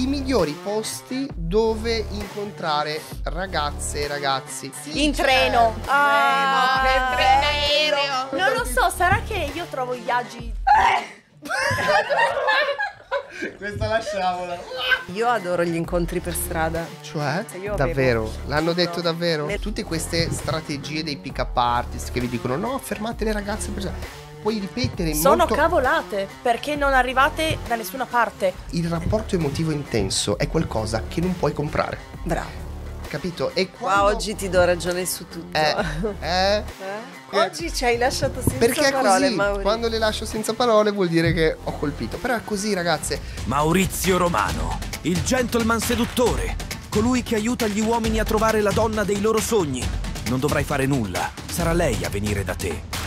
i migliori posti dove incontrare ragazze e ragazzi. Sì, in certo. treno. Treno, ah, treno, treno, aereo. Non lo so, sarà che io trovo i viaggi... Eh. Questa lasciamola. Io adoro gli incontri per strada. Cioè? cioè davvero? L'hanno detto davvero? Tutte queste strategie dei pick up artist che vi dicono no, fermate le ragazze per strada puoi ripetere Sono molto... cavolate, perché non arrivate da nessuna parte. Il rapporto emotivo intenso è qualcosa che non puoi comprare. Bravo. Capito? E quando... Qua oggi ti do ragione su tutto. Eh, eh, eh? Oggi ci hai lasciato senza perché parole, così, Quando le lascio senza parole vuol dire che ho colpito. Però è così, ragazze. Maurizio Romano, il gentleman seduttore, colui che aiuta gli uomini a trovare la donna dei loro sogni. Non dovrai fare nulla, sarà lei a venire da te.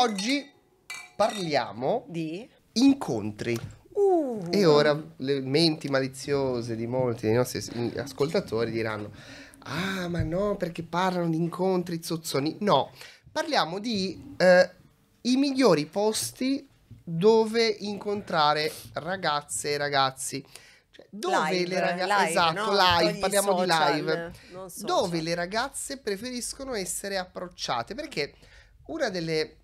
Oggi parliamo di incontri. Uh. E ora le menti maliziose di molti dei nostri ascoltatori diranno: Ah, ma no, perché parlano di incontri zozzoni? No, parliamo di eh, i migliori posti dove incontrare ragazze e ragazzi cioè, dove live, le ragazze esatto, no? live, parliamo social, di live. Dove le ragazze preferiscono essere approcciate, perché una delle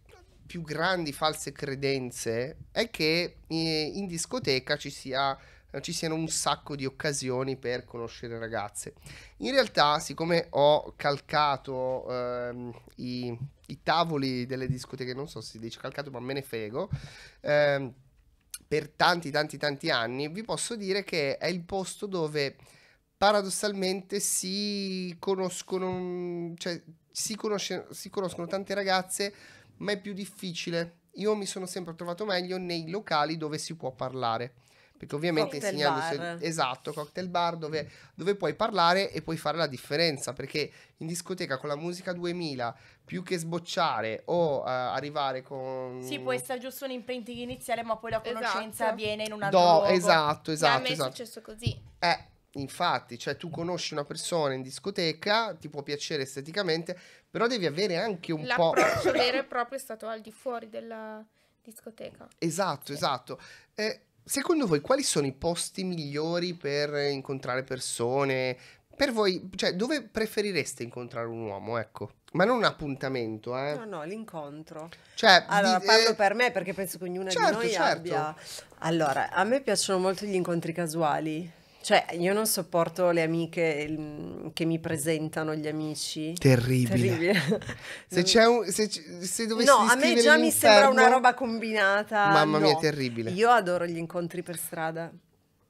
più grandi false credenze è che eh, in discoteca ci, sia, eh, ci siano un sacco di occasioni per conoscere ragazze. In realtà, siccome ho calcato ehm, i, i, tavoli delle discoteche, non so se si dice calcato, ma me ne frego, ehm, per tanti, tanti, tanti anni, vi posso dire che è il posto dove paradossalmente si conoscono, cioè, si, conosce, si conoscono tante ragazze ma è più difficile. Io mi sono sempre trovato meglio nei locali dove si può parlare. Perché ovviamente cocktail insegnando se... esatto, cocktail bar dove, dove, puoi parlare e puoi fare la differenza. Perché in discoteca con la musica 2000, più che sbocciare o uh, arrivare con. Sì, può essere giusto un imprinting iniziale, ma poi la conoscenza esatto. avviene in un altro Do, luogo. Esatto, esatto. E a me esatto. è successo così. Eh, Infatti, cioè tu conosci una persona in discoteca, ti può piacere esteticamente, però devi avere anche un L'approccio po'... L'approccio vero e proprio è stato al di fuori della discoteca. Esatto, sì. esatto. Eh, secondo voi quali sono i posti migliori per incontrare persone? Per voi, cioè, dove preferireste incontrare un uomo, ecco? Ma non un appuntamento, eh? No, no, l'incontro. Cioè, allora, di, parlo eh... per me perché penso che ognuna certo, di noi certo. abbia... Allora, a me piacciono molto gli incontri casuali cioè, io non sopporto le amiche che mi presentano gli amici. Terribile. Terribile. se c'è un. Se, se dovessi No, a me già mi sembra una roba combinata. Mamma no. mia, terribile. Io adoro gli incontri per strada.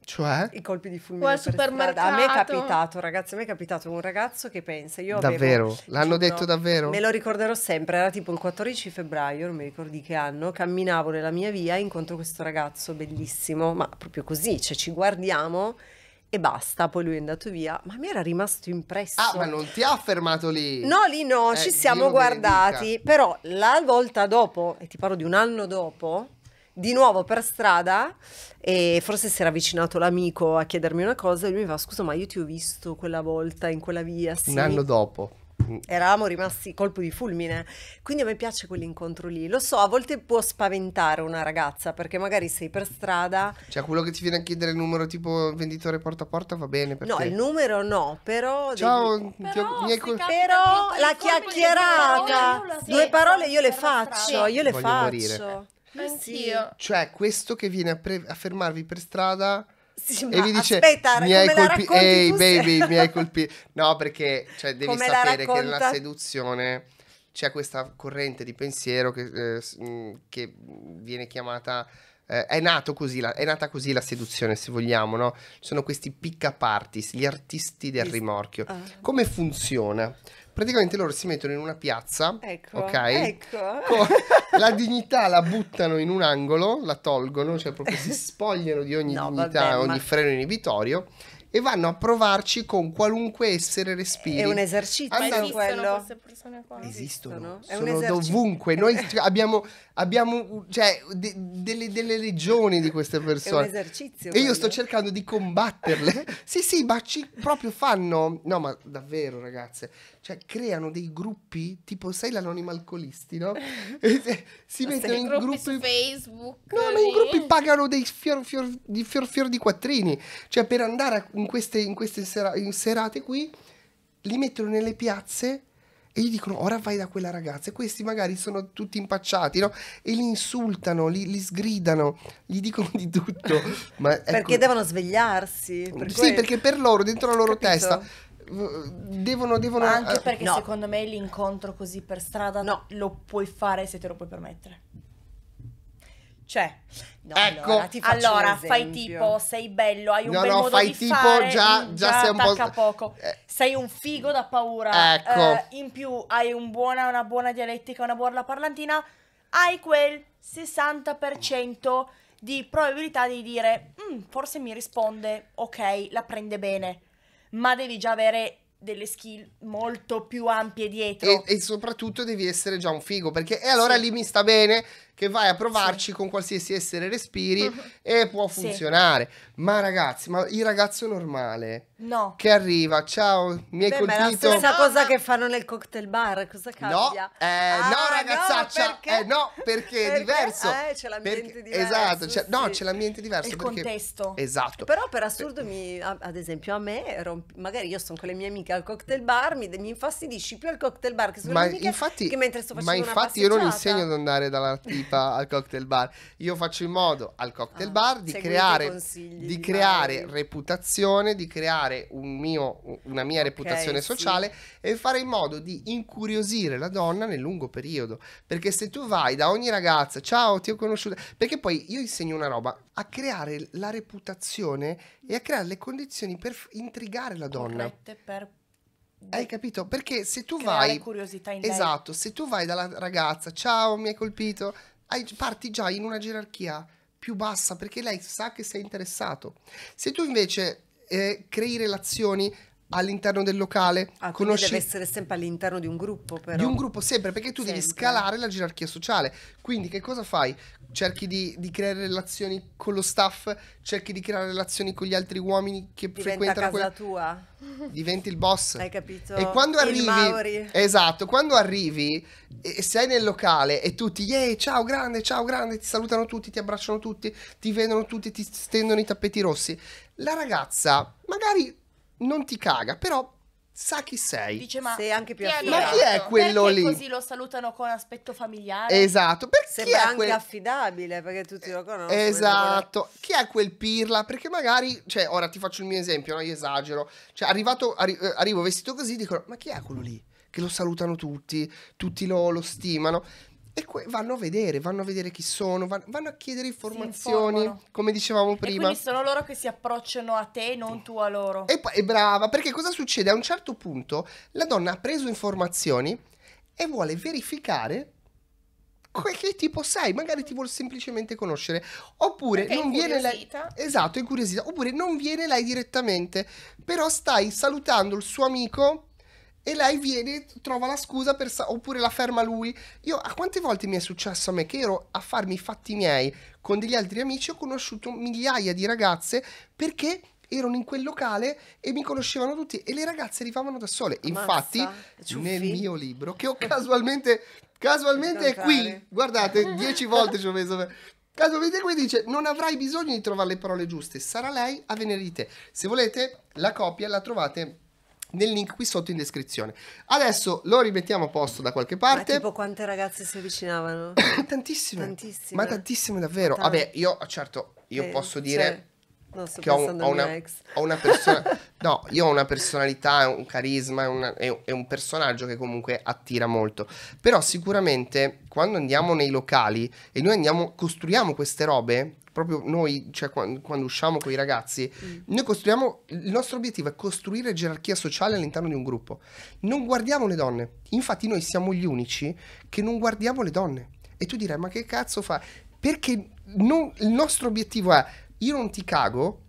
Cioè? I colpi di fulmine. al supermercato. A me è capitato, ragazzi, a me è capitato un ragazzo che pensa, io Davvero? L'hanno detto davvero? Me lo ricorderò sempre, era tipo il 14 febbraio, non mi ricordi che anno, camminavo nella mia via, e incontro questo ragazzo bellissimo, ma proprio così, cioè ci guardiamo e basta, poi lui è andato via, ma mi era rimasto impresso. Ah, ma non ti ha fermato lì? No, lì no, eh, ci siamo guardati, però la volta dopo, e ti parlo di un anno dopo, di nuovo per strada e forse si era avvicinato l'amico a chiedermi una cosa e lui mi fa scusa ma io ti ho visto quella volta in quella via. Sì. Un anno dopo. Mm. eravamo rimasti colpo di fulmine. Quindi a me piace quell'incontro lì. Lo so, a volte può spaventare una ragazza perché magari sei per strada. Cioè, quello che ti viene a chiedere il numero tipo venditore porta a porta va bene. Per no, il numero no, però. Ciao, devi... però, ho... però la chiacchierata, parole, oh, due parole io le faccio. Io le Voglio faccio. Morire. Anch'io. Cioè, questo che viene a, pre- a fermarvi per strada sì, e vi dice, aspetta, mi hai colpito, ehi baby, mi hai colpito. No, perché cioè, devi come sapere che nella seduzione c'è questa corrente di pensiero che, eh, mm, che viene chiamata... Eh, è, la, è, nata così la seduzione, se vogliamo, no? Sono questi picca parties, gli artisti del rimorchio. Ah. Come funziona? praticamente loro si mettono in una piazza, ecco, ok? Ecco. la dignità la buttano in un angolo, la tolgono, cioè proprio si spogliano di ogni no, dignità, vabbè, ogni ma... freno inibitorio e vanno a provarci con qualunque essere respiri. È un esercizio esistono quello. queste persone qua. Esistono, esistono. sono dovunque. Noi abbiamo, abbiamo cioè, de, delle, delle, legioni di queste persone. È un esercizio. E quello. io sto cercando di combatterle. sì, sì, ma ci proprio fanno... No, ma davvero ragazze, cioè creano dei gruppi, tipo sai l'anonimo alcolisti, no? Eh, si mettono in gruppi, gruppi su Facebook. No, lì. ma in gruppi pagano dei fior fior, fior, fior di quattrini. Cioè per andare a in queste, in queste sera, in serate qui, li mettono nelle piazze e gli dicono ora vai da quella ragazza e questi magari sono tutti impacciati no? e li insultano, li, li sgridano, gli dicono di tutto. Ma ecco... Perché devono svegliarsi. Per sì, quello. perché per loro, dentro la loro Capito. testa, devono, devono... Ma anche eh, perché no. secondo me l'incontro così per strada no. lo puoi fare se te lo puoi permettere. C'è. Cioè, no, ecco. Allora, allora fai tipo, sei bello, hai un no, bel no, modo fai di tipo, fare, già, già sei un po'... poco. Eh. Sei un figo da paura. Ecco. Eh, in più hai un buona, una buona dialettica, una buona parlantina, hai quel 60% di probabilità di dire, mm, forse mi risponde, ok, la prende bene. Ma devi già avere delle skill molto più ampie dietro. E, e, soprattutto devi essere già un figo, perché e allora sì. lì mi sta bene che vai a provarci sì. con qualsiasi essere respiri uh-huh. e può funzionare. Sì. Ma ragazzi, ma il ragazzo normale no. che arriva, ciao, mi hai colpito. è la stessa cosa che fanno nel cocktail bar, cosa cambia? No, eh, ah, no ragazzaccia, no perché? Eh, no, perché, è diverso. Eh, c'è l'ambiente perché, diverso. Esatto, c'è, sì. no, c'è l'ambiente diverso. Il perché, contesto. Esatto. Però per assurdo, per... Mi, ad esempio a me, romp... magari io sono con le mie amiche al cocktail bar, mi, mi infastidisci più al cocktail bar che sono ma le amiche infatti, che mentre sto facendo Ma infatti io non insegno ad andare dalla partita al cocktail bar. Io faccio in modo al cocktail ah, bar di creare, di creare reputazione, di creare un mio, una mia okay, reputazione sociale sì. e fare in modo di incuriosire la donna nel lungo periodo. Perché se tu vai da ogni ragazza, ciao, ti ho conosciuta, perché poi io insegno una roba, a creare la reputazione e a creare le condizioni per intrigare la donna. hai capito? Perché se tu vai. curiosità in Esatto, lei. se tu vai dalla ragazza, ciao, mi hai colpito parti già in una gerarchia più bassa perché lei sa che sei interessato. Se tu invece eh, crei relazioni all'interno del locale. Ah, conosci... deve essere sempre all'interno di un gruppo, però. Di un gruppo, sempre, perché tu sempre. devi scalare la gerarchia sociale. Quindi che cosa fai? Cerchi di, di, creare relazioni con lo staff, cerchi di creare relazioni con gli altri uomini che Diventa frequentano casa quella... tua. Diventi il boss. Hai capito? E quando il arrivi... Maori. Esatto, quando arrivi e sei nel locale e tutti, yeah, ciao grande, ciao grande, ti salutano tutti, ti abbracciano tutti, ti vedono tutti, ti stendono i tappeti rossi. La ragazza magari non ti caga, però sa chi sei. Dice, ma sei anche più affidato. Ma chi è quello perché lì? così lo salutano con aspetto familiare. Esatto. Perché Sembra anche quel... affidabile, perché tutti lo conoscono. Eh, esatto. Chi è quel pirla? Perché magari, cioè, ora ti faccio il mio esempio, no? Io esagero. Cioè, arrivato, arri eh, arrivo vestito così, dicono, ma chi è quello lì? Che lo salutano tutti, tutti lo, lo stimano. E que- vanno a vedere, vanno a vedere chi sono, van- vanno a chiedere informazioni, come dicevamo prima. E quindi sono loro che si approcciano a te, non tu a loro. E poi, brava, perché cosa succede? A un certo punto la donna ha preso informazioni e vuole verificare che tipo sei, magari ti vuol semplicemente conoscere, oppure non viene lei Esatto, è incuriosita, oppure non viene lei direttamente, però stai salutando il suo amico e lei viene, trova la scusa per, oppure la ferma lui. Io a quante volte mi è successo a me che ero a farmi i fatti miei con degli altri amici, ho conosciuto migliaia di ragazze perché erano in quel locale e mi conoscevano tutti e le ragazze arrivavano da sole. Infatti, Mazza, nel mio libro, che ho casualmente, casualmente è qui, guardate, dieci volte ci ho messo... Casualmente qui dice non avrai bisogno di trovare le parole giuste, sarà lei a venire di te. Se volete la copia la trovate nel link qui sotto in descrizione. Adesso lo rimettiamo a posto da qualche parte. Ma tipo quante ragazze si avvicinavano? tantissime. tantissime. Ma tantissime davvero. Tantissime. Vabbè, io certo, io eh, posso cioè, dire cioè, che ho, ho, una, ho, una, persona No, io ho una personalità, un carisma, una, è, è, un personaggio che comunque attira molto. Però sicuramente quando andiamo nei locali e noi andiamo, costruiamo queste robe, proprio noi, cioè quando, quando usciamo con i ragazzi, mm. noi costruiamo, il nostro obiettivo è costruire gerarchia sociale all'interno di un gruppo. Non guardiamo le donne. Infatti noi siamo gli unici che non guardiamo le donne. E tu direi, ma che cazzo fa? Perché non, il nostro obiettivo è, io non ti cago,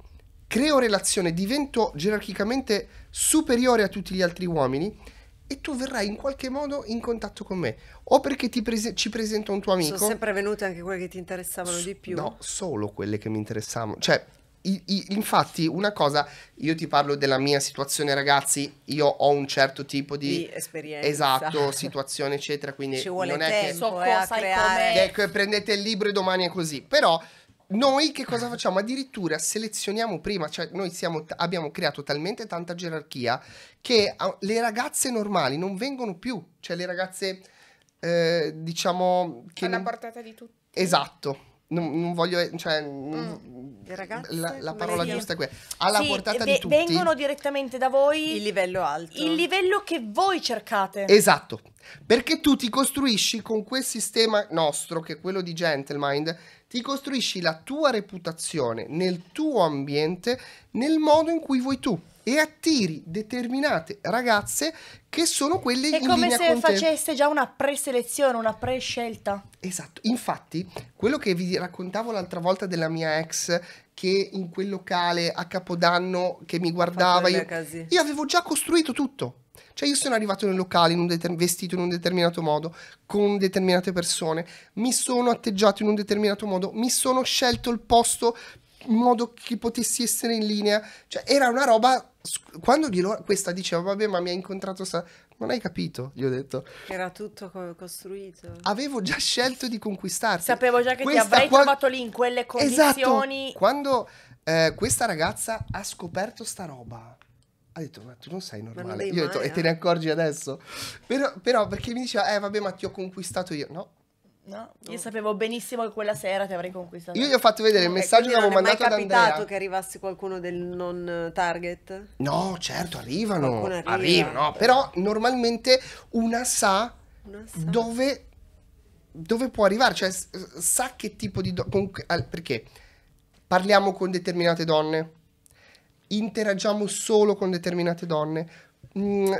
creo relazione, divento gerarchicamente superiore a tutti gli altri uomini e tu verrai in qualche modo in contatto con me. O perché prese- ci presento un tuo amico. Sono sempre venute anche quelle che ti interessavano so, di più. No, solo quelle che mi interessavano. Cioè, i, i, infatti, una cosa, io ti parlo della mia situazione, ragazzi. Io ho un certo tipo di, di esperienza, esatto, situazione, eccetera. Quindi ci vuole non tempo, è che so eh, cosa creare. Ecco, prendete il libro e domani è così. Però noi che cosa facciamo? Addirittura selezioniamo prima, cioè noi siamo, abbiamo creato talmente tanta gerarchia che ah, le ragazze normali non vengono più, cioè le ragazze eh, diciamo... Che Alla non... portata di tutti. Esatto. Non, non voglio, eh, cioè, Mm. Ragazze, la, la parola meglio. giusta è quella. Alla sì, portata ve, di tutti. Vengono direttamente da voi. Il livello alto. Il livello che voi cercate. Esatto. Perché tu ti costruisci con quel sistema nostro, che è quello di Gentlemind, ti costruisci la tua reputazione nel tuo ambiente nel modo in cui vuoi tu e attiri determinate ragazze che sono quelle che in linea con È come se faceste già una preselezione, una prescelta. Esatto. Infatti, quello che vi raccontavo l'altra volta della mia ex che in quel locale a Capodanno che mi guardava io, io avevo già costruito tutto cioè io sono arrivato nel locale in deter- vestito in un determinato modo, con determinate persone, mi sono atteggiato in un determinato modo, mi sono scelto il posto in modo che potessi essere in linea. Cioè era una roba... Quando glielo, questa diceva, vabbè, ma mi ha incontrato... Sa- non hai capito, gli ho detto. Era tutto costruito. Avevo già scelto di conquistarti. Sapevo già che questa ti avrei qua... trovato lì in quelle esatto. condizioni. Esatto. Quando eh, questa ragazza ha scoperto sta roba, ha detto ma tu non sei normale non io ho detto e te ne eh? accorgi adesso però, però, perché mi diceva eh vabbè ma ti ho conquistato io no No, io sapevo benissimo che quella sera ti avrei conquistato. Io gli ho fatto vedere il eh, messaggio che avevo mandato ad Andrea. Ma è mai capitato che arrivasse qualcuno del non eh, target? No, certo, arrivano. Arriva. Arrivano, però normalmente una sa, una sa. Dove, dove, può arrivare, cioè sa che tipo di... Do- perché parliamo con determinate donne, interagiamo solo con determinate donne, mh, mm,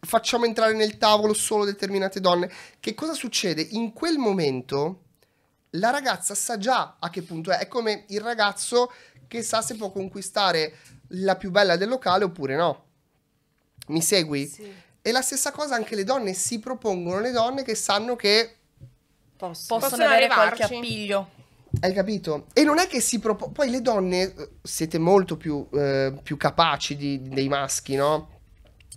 facciamo entrare nel tavolo solo determinate donne. Che cosa succede? In quel momento la ragazza sa già a che punto è, è come il ragazzo che sa se può conquistare la più bella del locale oppure no. Mi segui? Sì. E la stessa cosa anche le donne, si propongono le donne che sanno che possono, possono avere arrivarci. qualche appiglio. Hai capito? E non è che si propone. Poi le donne eh, siete molto più, eh, più capaci di, dei maschi, no?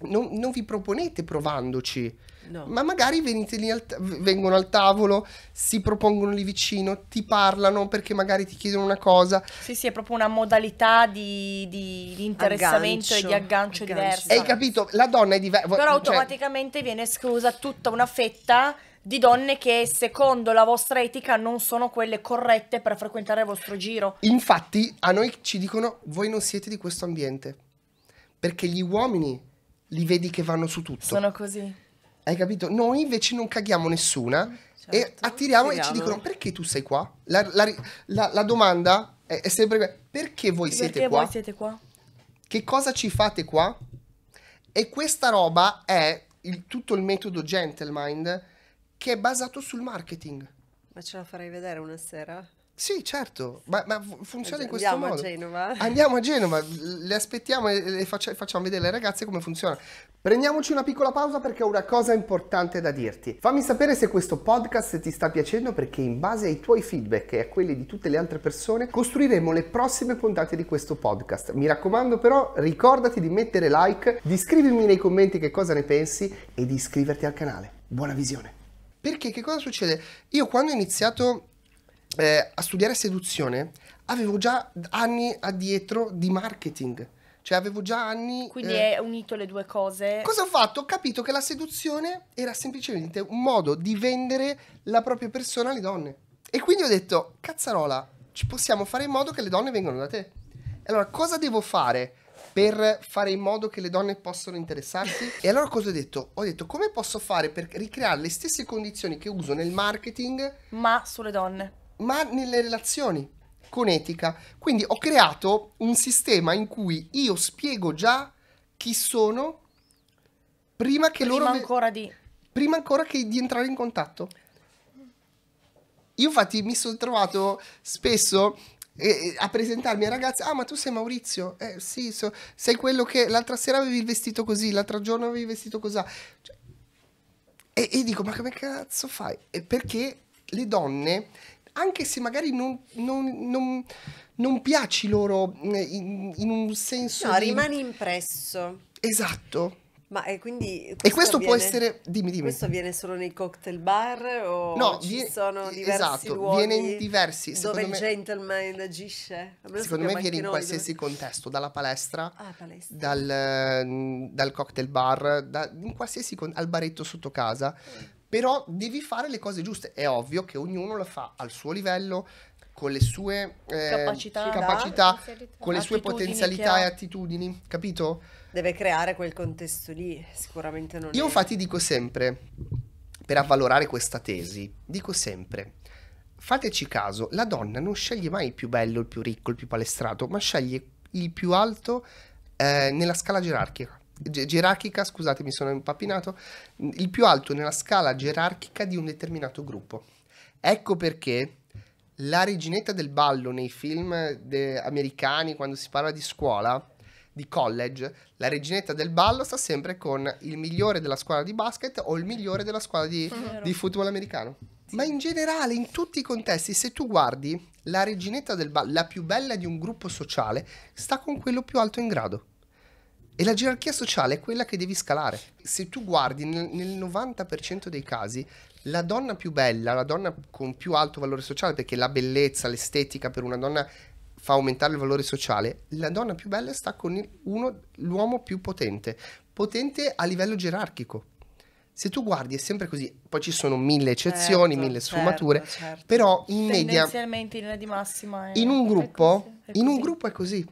Non, non, vi proponete provandoci. No. Ma magari venite lì al t- vengono al tavolo, si propongono lì vicino, ti parlano perché magari ti chiedono una cosa. Sì, sì, è proprio una modalità di, di, di interessamento aggancio, e di aggancio, aggancio diversa. Hai capito? La donna è diversa. Però cioè... automaticamente viene esclusa tutta una fetta di donne che secondo la vostra etica non sono quelle corrette per frequentare il vostro giro. Infatti a noi ci dicono voi non siete di questo ambiente, perché gli uomini li vedi che vanno su tutto. Sono così. Hai capito? Noi invece non caghiamo nessuna certo. e attiriamo Sigamo. e ci dicono perché tu sei qua? La, la, la, la domanda è, è, sempre perché voi perché siete qua? Perché voi siete qua? Che cosa ci fate qua? E questa roba è il, tutto il metodo gentleman che è basato sul marketing. Ma ce la farei vedere una sera? Sì, certo, ma, ma funziona in questo modo. Andiamo a Genova. Andiamo a Genova, le aspettiamo e facciamo vedere le ragazze come funziona. Prendiamoci una piccola pausa perché ho una cosa importante da dirti. Fammi sapere se questo podcast ti sta piacendo perché in base ai tuoi feedback e a quelli di tutte le altre persone costruiremo le prossime puntate di questo podcast. Mi raccomando però ricordati di mettere like, di scrivermi nei commenti che cosa ne pensi e di iscriverti al canale. Buona visione! Perché che cosa succede? Io quando ho iniziato eh, a studiare seduzione avevo già anni addietro di marketing. Cioè avevo già anni... Quindi eh, è unito le due cose. Cosa ho fatto? Ho capito che la seduzione era semplicemente un modo di vendere la propria persona alle donne. E quindi ho detto, cazzarola, ci possiamo fare in modo che le donne vengano da te. Allora, cosa devo fare? per fare in modo che le donne possano interessarsi. e allora cosa ho detto? Ho detto come posso fare per ricreare le stesse condizioni che uso nel marketing, ma sulle donne, ma nelle relazioni con etica. Quindi ho creato un sistema in cui io spiego già chi sono prima che prima loro ancora di prima ancora che di entrare in contatto. Io infatti mi sono trovato spesso e, a presentarmi ai ragazzi, ah ma tu sei Maurizio, eh sì, so, sei quello che l'altra sera avevi il vestito così, l'altro giorno avevi il vestito così. Cioè, e, e, dico, ma come cazzo fai? E perché le donne, anche se magari non, non, non, non piaci loro mm, in, in, un senso... No, di... rimani impresso. Esatto. Ma e eh, quindi questo e questo avviene, può essere dimmi dimmi. Questo avviene solo nei cocktail bar o no, ci viene, sono diversi esatto, luoghi viene in diversi dove il me, gentleman agisce? Secondo me viene in qualsiasi dove... contesto, dalla palestra, ah, palestra. Dal, mm, dal, cocktail bar, da, in qualsiasi con, al baretto sotto casa. Mm. Però devi fare le cose giuste. È ovvio che ognuno lo fa al suo livello, con le sue eh, capacità, capacità con le sue potenzialità e attitudini, capito? Deve creare quel contesto lì, sicuramente non Io è... infatti dico sempre, per avvalorare questa tesi, dico sempre, fateci caso, la donna non sceglie mai il più bello, il più ricco, il più palestrato, ma sceglie il più alto eh, nella scala gerarchica. Gerarchica, scusate, mi sono impappinato. Il più alto nella scala gerarchica di un determinato gruppo. Ecco perché la reginetta del ballo nei film americani quando si parla di scuola, di college, la reginetta del ballo sta sempre con il migliore della scuola di basket o il migliore della scuola di, di football americano. Ma in generale, in tutti i contesti, se tu guardi, la reginetta del ballo, la più bella di un gruppo sociale, sta con quello più alto in grado. E la gerarchia sociale è quella che devi scalare. Se tu guardi, nel, nel 90% dei casi, la donna più bella, la donna con più alto valore sociale, perché la bellezza, l'estetica per una donna fa aumentare il valore sociale, la donna più bella sta con uno, l'uomo più potente, potente a livello gerarchico. Se tu guardi è sempre così, poi ci sono mille eccezioni, certo, mille certo, sfumature, certo, certo. però in media... Tendenzialmente in linea di massima... È, in un, gruppo, è così, è così. in un gruppo è così,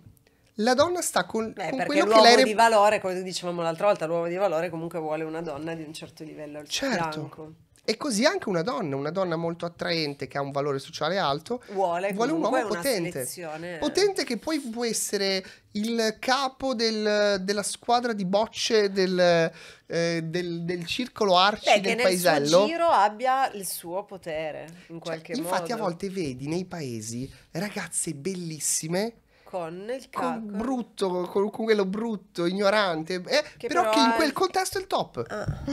la donna sta con, Beh, con quello l'uomo che lei... Rep- di valore, come dicevamo l'altra volta, l'uomo di valore comunque vuole una donna di un certo livello al certo. Bianco. E così anche una donna, una donna molto attraente che ha un valore sociale alto, vuole, vuole un uomo potente. Selezione... Potente che poi può essere il capo del, della squadra di bocce del, eh, del, del circolo arci Beh, del che paesello. Che nel suo giro abbia il suo potere, in cioè, qualche cioè, modo. Infatti a volte vedi nei paesi ragazze bellissime con il cacco. Con brutto, con, quello brutto, ignorante, eh, che però, però, che in quel contesto è il top. Ah.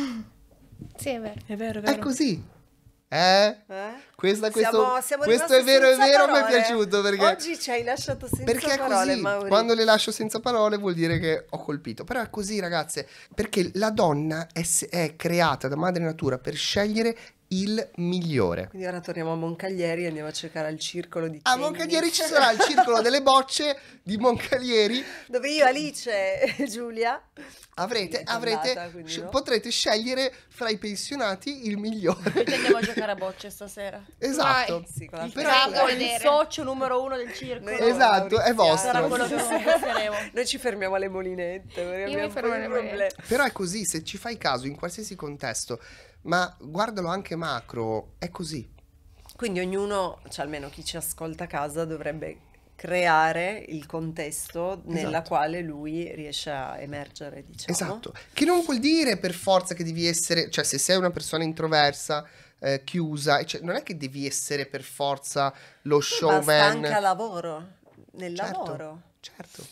Sì, è vero. È vero, è vero. È così. Eh? eh? Questa, questo, siamo, siamo questo è vero, è vero, mi è piaciuto perché... Oggi ci hai lasciato senza perché parole, così, Mauri. Quando le lascio senza parole vuol dire che ho colpito. Però è così, ragazze, perché la donna è, è creata da madre natura per scegliere il migliore. Quindi ora torniamo a Moncaglieri e andiamo a cercare il circolo di A Kenny. Moncaglieri ci sarà il circolo delle bocce di Moncaglieri. Dove io, Alice e Giulia avrete, avrete sc- no? potrete scegliere fra i pensionati il migliore. Perché andiamo a giocare a bocce stasera. Esatto. Sì, Però è il socio numero uno del circolo. Noi esatto, è vostro. Sarà quello che Noi ci fermiamo alle molinette. Io mi fermo alle molinette. Però è così, se ci fai caso, in qualsiasi contesto ma guardalo anche macro, è così. Quindi ognuno, cioè almeno chi ci ascolta a casa, dovrebbe creare il contesto nella esatto. quale lui riesce a emergere, diciamo. Esatto, che non vuol dire per forza che devi essere, cioè se sei una persona introversa, eh, chiusa, cioè, non è che devi essere per forza lo showman. Basta anche a lavoro, nel certo, lavoro. Certo,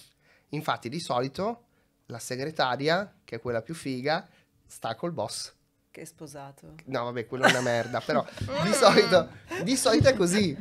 infatti di solito la segretaria, che è quella più figa, sta col boss. Che è sposato. No, vabbè, quello è una merda, però di, solito, di solito è così.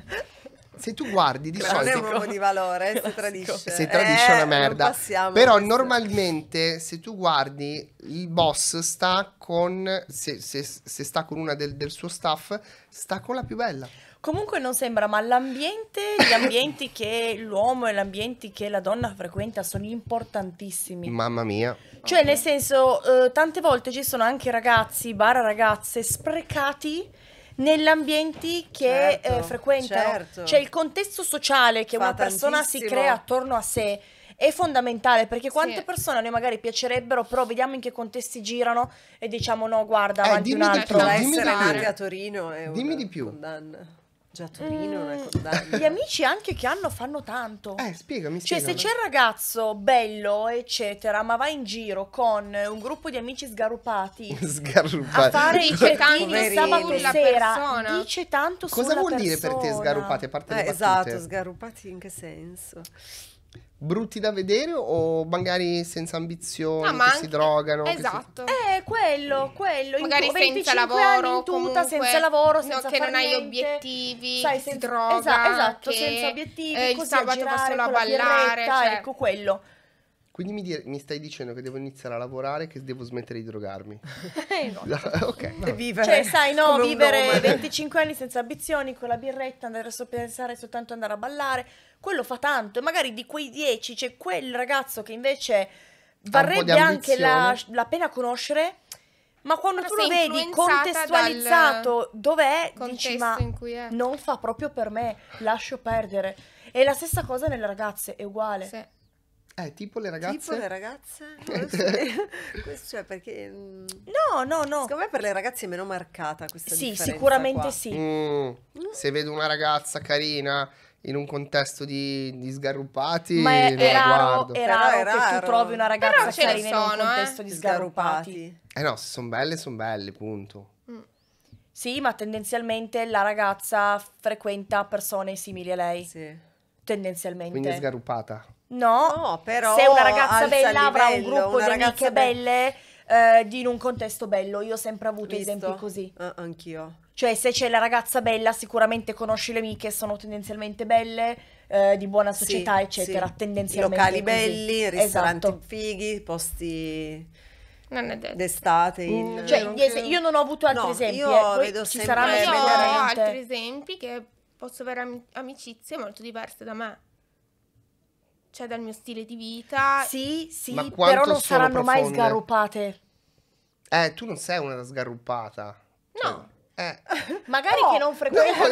Se tu guardi di Classico. solito... Non è un uomo di valore, Classico. si tradisce. Si tradisce eh, una merda. Però normalmente se tu guardi il boss sta con... Se, se, se sta con una del, del suo staff, sta con la più bella. Comunque non sembra, ma l'ambiente, gli ambienti che l'uomo e gli ambienti che la donna frequenta sono importantissimi. Mamma mia. Cioè, nel senso, eh, tante volte ci sono anche ragazzi, bara ragazze sprecati negli ambienti che eh, certo, eh, frequentano. Certo. Cioè, il contesto sociale che Fa una persona tantissimo. si crea attorno a sé è fondamentale perché quante sì. persone a noi magari piacerebbero, però vediamo in che contesti girano e diciamo no, guarda, eh, avanti un altro. Di più, certo, dimmi essere di a Torino è dimmi di più. condanna. Già Torino, mm. ricordando. Gli amici anche che hanno fanno tanto. Eh, spiegami, spiegami. Cioè, se c'è il ragazzo bello, eccetera, ma va in giro con un gruppo di amici sgarrupati, sgarrupati. a fare i cecchini sabato sera, persona. dice tanto Cosa sulla persona. Cosa vuol dire per te sgarrupati, a parte eh, Esatto, sgarrupati in che senso? brutti da vedere o magari senza ambizioni, no, anche... si drogano? Esatto. Si... Eh, quello, mm. quello. Magari senza lavoro, tuta, comunque, senza lavoro, senza no, che non hai obiettivi, Sai, si droga. Esa- esatto, che... senza obiettivi, eh, il sabato va solo a ballare. Cioè... Ecco quello. Quindi mi, di- mi, stai dicendo che devo iniziare a lavorare che devo smettere di drogarmi? eh, no. ok. No. Vivere. Cioè, sai, no, vivere 25 anni senza ambizioni, con la birretta, andare a pensare soltanto andare a ballare quello fa tanto e magari di quei 10 c'è quel ragazzo che invece varrebbe anche la, la, pena conoscere, ma quando Però tu lo vedi contestualizzato dov'è, dici ma non fa proprio per me, lascio perdere. E la stessa cosa nelle ragazze, è uguale. Sì. Eh, tipo le ragazze. Tipo le ragazze? Questo cioè perché. Mm, no, no, no. Secondo me per le ragazze è meno marcata questa sì, differenza. Sì, sicuramente qua. sì. Mm, se vedo una ragazza carina in un contesto di, di sgarruppati. Ma è, è raro, è raro è raro. che tu trovi una ragazza Però carina sono, in un contesto eh? di sgarruppati. Eh no, se sono belle, sono belle, punto. Mm. Sì, ma tendenzialmente la ragazza frequenta persone simili a lei. Sì. Tendenzialmente. Quindi è sgarruppata. No, no però se una ragazza bella livello, avrà un gruppo di amiche bella. belle eh, in un contesto bello. Io ho sempre avuto Visto? esempi così. Uh, anch'io. Cioè, se c'è la ragazza bella, sicuramente conosci le amiche, sono tendenzialmente belle, eh, di buona società, sì, eccetera. Sì. Tendenzialmente. Locali così. belli, esatto. ristoranti esatto. fighi, posti. Non è detto. D'estate. In... Mm. Cioè, non credo... io non ho avuto altri no, esempi. Io eh. vedo ci saranno io ho altri esempi che posso avere amicizie molto diverse da me cioè dal mio stile di vita. Sì, sì, però non saranno profonde? mai sgarruppate. Eh, tu non sei una sgarruppata. No. Cioè, eh. Magari no, che non frequentano.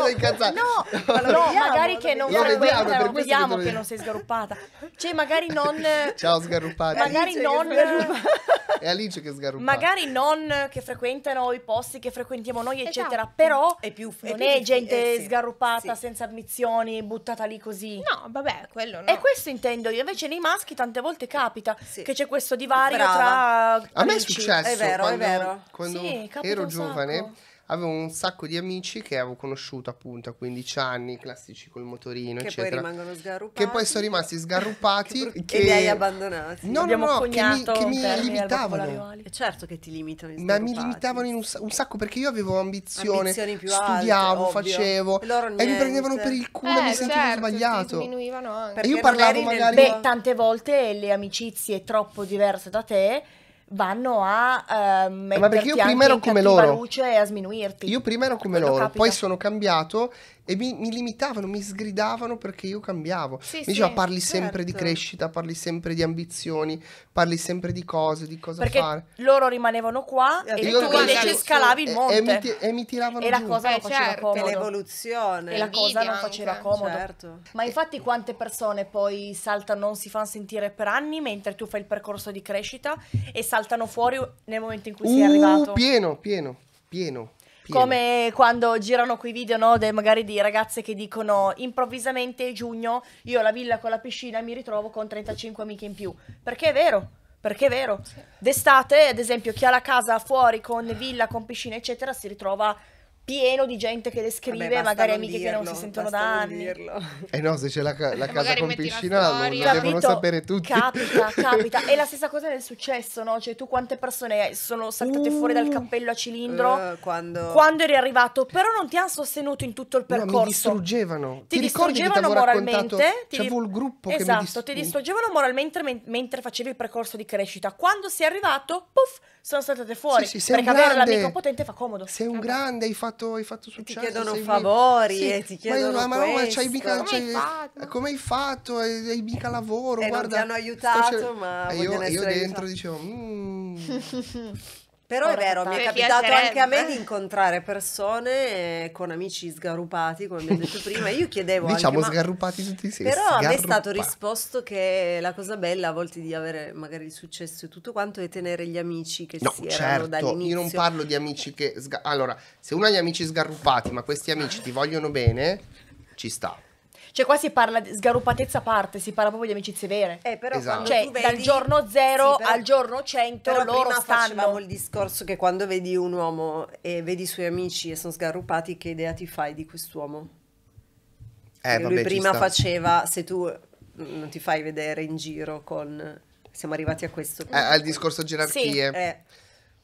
No, no, no magari che non frequentano. Vediamo, vediamo che, che non sei sgarruppata. Cioè, magari non. Ciao, sgarruppata. Magari non. È Alice che sgarruppa. Magari non che frequentano i posti che frequentiamo noi, eccetera. Esatto. Però è più, non è, più, è gente eh, sì, sgaruppata, sì. senza ammissioni, buttata lì così. No, vabbè, quello no. E questo intendo io. Invece nei maschi tante volte capita sì. che c'è questo divario Brava. tra. A me è successo. È vero, quando, è vero. Quando ero giovane avevo un sacco di amici che avevo conosciuto appunto a 15 anni, classici col motorino, che eccetera. Che poi rimangono sgarrupati. Che poi sono rimasti sgarrupati. che, che... E li hai abbandonati. No, Abbiamo no, no, che mi, che mi limitavano. Eh, certo che ti limitano in Ma mi limitavano un, un, sacco perché io avevo ambizione, studiavo, alte, facevo e, e mi prendevano per il culo, eh, mi sentivo certo, sbagliato. Anche. E io parlavo magari... Beh, tante volte le amicizie troppo diverse da te vanno a uh, ehm, eh, metterti Ma perché io prima ero come loro. luce e a sminuirti. Io prima ero come Quello loro, capita. poi sono cambiato e mi, mi, limitavano, mi sgridavano perché io cambiavo. Sì, mi diceva sì, parli certo. sempre di certo. crescita, parli sempre di ambizioni, parli sempre di cose, di cosa perché fare. loro rimanevano qua e, e tu invece scalavi il monte. E, e, mi, ti, e mi, tiravano e giù. la cosa non eh, faceva certo, comodo. l'evoluzione. E la cosa non faceva anche. comodo. Certo. Ma infatti quante persone poi saltano, non si fanno sentire per anni mentre tu fai il percorso di crescita e saltano fuori nel momento in cui uh, sei arrivato. pieno, pieno, pieno. Pieno. Come quando girano quei video, no, de, magari di ragazze che dicono improvvisamente giugno io la villa con la piscina mi ritrovo con 35 amiche in più. Perché è vero, perché è vero. D'estate, ad esempio, chi ha la casa fuori con villa, con piscina, eccetera, si ritrova pieno di gente che le scrive, Vabbè, magari amiche dirlo, che non si sentono da anni. Eh no, se c'è la, la casa con piscina lo, lo devono sapere tutti. Capita, capita. È la stessa cosa del successo, no? Cioè tu quante persone sono saltate uh, fuori dal uh. cappello a cilindro uh, quando... quando... eri arrivato, però non ti hanno sostenuto in tutto il percorso. No, mi distruggevano. Ti, ti distruggevano moralmente. Ti... C'avevo il gruppo esatto, che mi Esatto, ti distruggevano moralmente men- mentre facevi il percorso di crescita. Quando sei arrivato, puff, sono saltate fuori. Sì, sì, perché avere l'amico potente fa comodo. Sei un grande, hai fatto fatto, hai fatto successo. Ti chiedono favori sì, e eh, ti chiedono ma, ma, ma c'hai mica, come, c'hai, hai eh, come hai fatto? Hai, hai mica lavoro? E eh, guarda, non ti hanno aiutato, ma io, io dentro aiutato. dicevo... Mm, Però è vero, mi è capitato anche a me di incontrare persone eh, con amici sgarrupati, come abbiamo detto prima. Io chiedevo diciamo anche, sgarrupati ma... tutti i sensi. Però sgarrupa. a me è stato risposto che la cosa bella a volte di avere magari il successo e tutto quanto è tenere gli amici che no, si certo, erano dall'inizio. Io non parlo di amici che sga- Allora, se uno ha gli amici sgarrupati, ma questi amici ti vogliono bene, ci sta. Cioè qua si parla di sgaruppatezza a parte, si parla proprio di amicizie vere. Eh, però esatto. cioè, vedi... dal giorno zero sì, però... al giorno cento però loro prima stanno... facevamo il discorso che quando vedi un uomo e vedi i suoi amici e sono sgarruppati, che idea ti fai di quest'uomo? Eh, vabbè, lui prima faceva, se tu mm, non ti fai vedere in giro con... Siamo arrivati a questo punto. Eh, al discorso gerarchie. Sì, eh.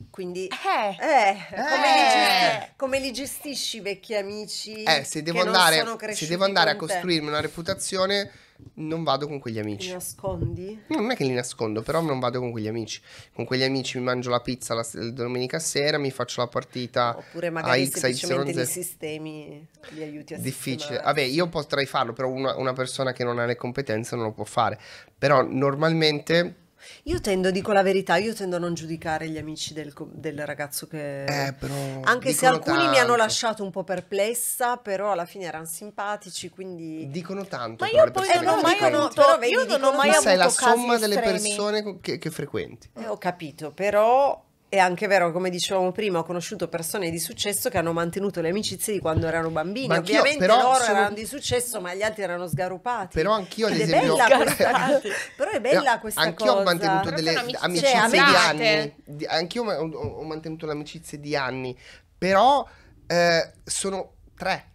Quindi, eh, eh, come, li eh. come, Li gestisci i vecchi amici? Eh, se devo, andare, se devo andare a costruirmi una reputazione, non vado con quegli amici. Li nascondi? non è che li nascondo, però non vado con quegli amici. Con quegli amici mi mangio la pizza la, la domenica sera, mi faccio la partita Oppure magari a X, semplicemente i sistemi li aiuti a Difficile. Vabbè, io potrei farlo, però una, una persona che non ha le competenze non lo può fare. Però normalmente io tendo, dico la verità, io tendo a non giudicare gli amici del, del ragazzo che... Eh, però, Anche se alcuni tanto. mi hanno lasciato un po' perplessa, però alla fine erano simpatici, quindi... Dicono tanto. Ma io poi non ho mai avuto... Però, vedi, io non ho mai ma avuto sei la somma delle persone che, che frequenti. Eh, ho capito, però è anche vero, come dicevamo prima, ho conosciuto persone di successo che hanno mantenuto le amicizie di quando erano bambini. Ovviamente loro sono... erano di successo, ma gli altri erano sgarupati. Però anch'io, ad esempio, è questa... però è bella questa cosa. Anch'io ho mantenuto però delle amicizie, cioè, di anni. Di... Anch'io ho, ho, mantenuto le amicizie di anni, però eh, sono tre.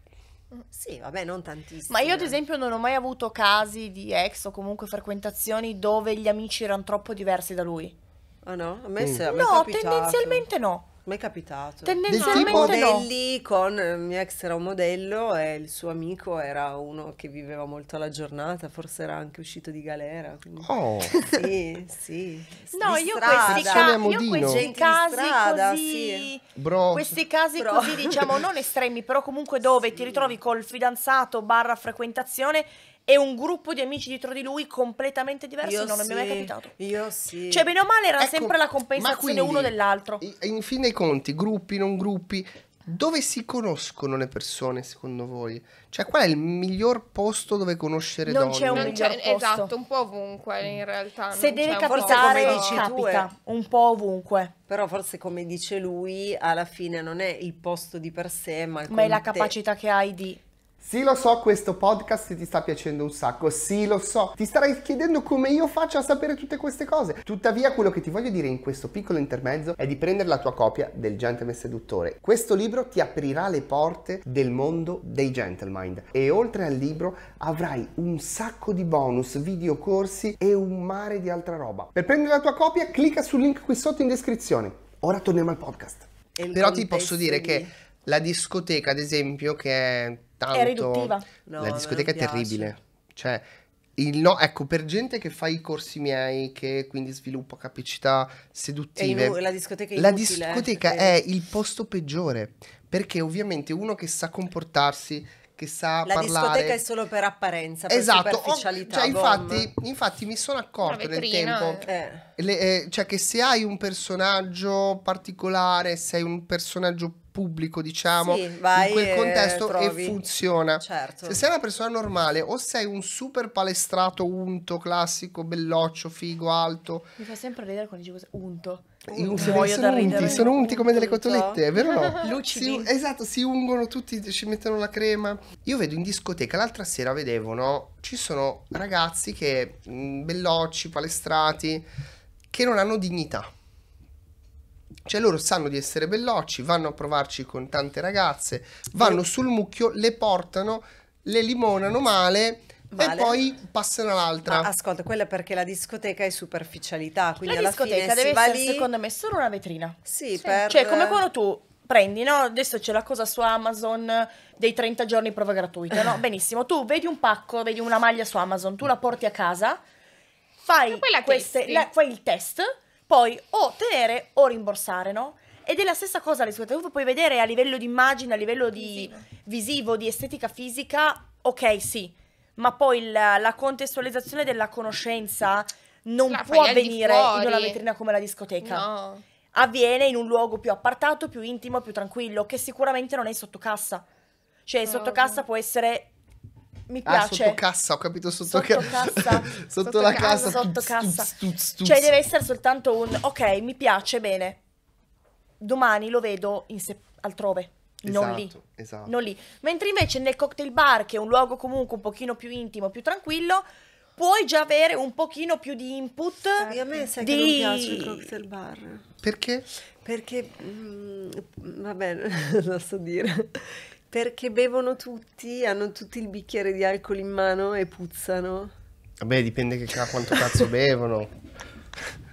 Sì, vabbè, non tantissimo. Ma io ad esempio non ho mai avuto casi di ex o comunque frequentazioni dove gli amici erano troppo diversi da lui. Ah no? A me mm. sembra. No, tendenzialmente no. Mi è capitato. Tendenzialmente no. modelli con eh, il mio ex era un modello e il suo amico era uno che viveva molto la giornata, forse era anche uscito di galera. Quindi... Oh. sì, sì. No, io questi, ca- io questi casi strada, così sì. Bro. Questi casi Bro. così diciamo non estremi, però comunque dove sì. ti ritrovi col fidanzato/barra frequentazione e un gruppo di amici dietro di lui completamente diversi io non sì, mi è mai capitato. Io sì. Cioè, bene o male era ecco, sempre la compensazione quindi, uno dell'altro. In fin dei conti, gruppi, non gruppi, dove si conoscono le persone secondo voi? Cioè, qual è il miglior posto dove conoscere non donne? C'è un non c'è, posto. esatto, un po' ovunque in realtà. Se deve capitare, come dici capita tu, eh. un po' ovunque. Però forse come dice lui, alla fine non è il posto di per sé, ma, ma è la capacità che hai di sì, lo so, questo podcast ti sta piacendo un sacco, sì, lo so, ti starai chiedendo come io faccio a sapere tutte queste cose. Tuttavia, quello che ti voglio dire in questo piccolo intermezzo è di prendere la tua copia del Gentleman Seduttore. Questo libro ti aprirà le porte del mondo dei gentleman e oltre al libro avrai un sacco di bonus, video corsi e un mare di altra roba. Per prendere la tua copia, clicca sul link qui sotto in descrizione. Ora torniamo al podcast. Però ti posso dire che la discoteca, ad esempio, che è tanto... È riduttiva. No, la discoteca è terribile. Cioè, no, ecco, per gente che fa i corsi miei, che quindi sviluppa capacità seduttive, inu- la discoteca, è, la discoteca eh. è il posto peggiore, perché ovviamente uno che sa comportarsi, che sa la parlare. La discoteca è solo per apparenza, per esatto. superficialità. Cioè, infatti, infatti, mi sono accorto nel tempo eh. eh. Le, eh, cioè che se hai un personaggio particolare, sei un personaggio pubblico, diciamo, sì, in quel contesto e, e funziona. Certo. Se sei una persona normale o sei un super palestrato unto, classico, belloccio, figo, alto. Mi fa sempre ridere quando dici unto. Muoio unti, sono unti come delle cotolette, è vero no? Lucidi. Si, esatto, si ungono tutti, ci mettono la crema. Io vedo in discoteca, l'altra sera vedevo, no? Ci sono ragazzi che, mm, bellocci, palestrati, che non hanno dignità. Cioè loro sanno di essere bellocci, vanno a provarci con tante ragazze, vanno sul mucchio, le portano, le limonano male Vale. E poi passano all'altra. Ma ascolta, quella è perché la discoteca è superficialità, quindi la alla discoteca deve essere lì... secondo me solo una vetrina. Sì, sì. Per... Cioè, come quando tu prendi, no? Adesso c'è la cosa su Amazon dei 30 giorni prova gratuita, no? Benissimo, tu vedi un pacco, vedi una maglia su Amazon, tu la porti a casa, fai, queste, la, fai il test, poi o tenere o rimborsare, no? Ed è la stessa cosa alle sue tu puoi vedere a livello di immagine, a livello di visivo di estetica fisica, ok, sì ma poi la, la contestualizzazione della conoscenza non la può avvenire in una vetrina come la discoteca. No. Avviene in un luogo più appartato, più intimo, più tranquillo, che sicuramente non è sotto cassa. Cioè, sotto cassa okay. può essere mi ah, piace. Ah, sotto cassa, ho capito sotto, sotto ca- cassa. sotto, sotto la casa, casa. Sotto cassa. cioè deve essere soltanto un ok, mi piace, bene. Domani lo vedo se- altrove non lì. Esatto, esatto. Non lì. Mentre invece nel cocktail bar, che è un luogo comunque un pochino più intimo, più tranquillo, puoi già avere un pochino più di input. Eh, a me sai di... che non piace il cocktail bar. Perché? Perché, mh, mm, vabbè, lo so dire. Perché bevono tutti, hanno tutti il bicchiere di alcol in mano e puzzano. Vabbè, dipende che, quanto cazzo bevono.